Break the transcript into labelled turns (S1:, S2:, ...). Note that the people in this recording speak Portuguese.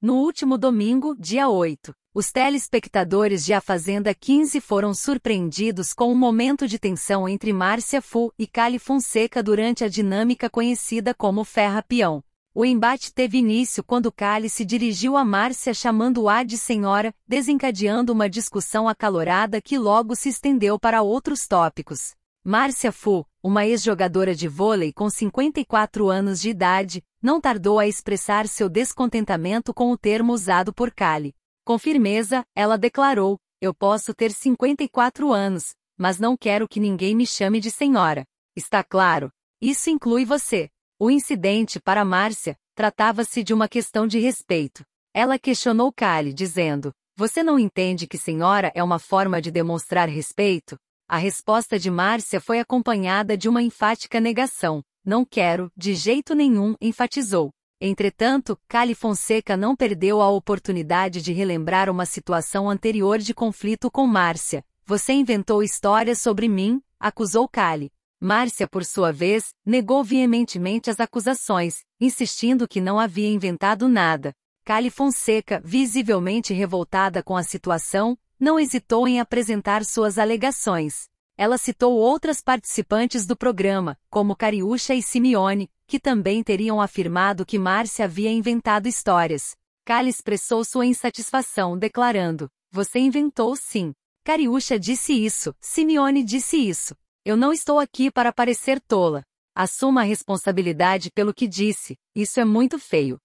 S1: No último domingo, dia 8, os telespectadores de A Fazenda 15 foram surpreendidos com um momento de tensão entre Márcia Fu e Cali Fonseca durante a dinâmica conhecida como Ferra Peão. O embate teve início quando Cali se dirigiu a Márcia chamando-a de senhora, desencadeando uma discussão acalorada que logo se estendeu para outros tópicos. Márcia Fu, uma ex-jogadora de vôlei com 54 anos de idade, não tardou a expressar seu descontentamento com o termo usado por Kali. Com firmeza, ela declarou: Eu posso ter 54 anos, mas não quero que ninguém me chame de senhora. Está claro? Isso inclui você. O incidente para Márcia tratava-se de uma questão de respeito. Ela questionou Kali, dizendo: Você não entende que senhora é uma forma de demonstrar respeito? A resposta de Márcia foi acompanhada de uma enfática negação. Não quero, de jeito nenhum, enfatizou. Entretanto, Cali Fonseca não perdeu a oportunidade de relembrar uma situação anterior de conflito com Márcia. Você inventou histórias sobre mim, acusou Cali. Márcia, por sua vez, negou veementemente as acusações, insistindo que não havia inventado nada. Cali Fonseca, visivelmente revoltada com a situação, não hesitou em apresentar suas alegações. Ela citou outras participantes do programa, como Cariúcha e Simeone, que também teriam afirmado que Márcia havia inventado histórias. Kali expressou sua insatisfação, declarando: Você inventou sim. Cariúcha disse isso, Simeone disse isso. Eu não estou aqui para parecer tola. Assuma a responsabilidade pelo que disse, isso é muito feio.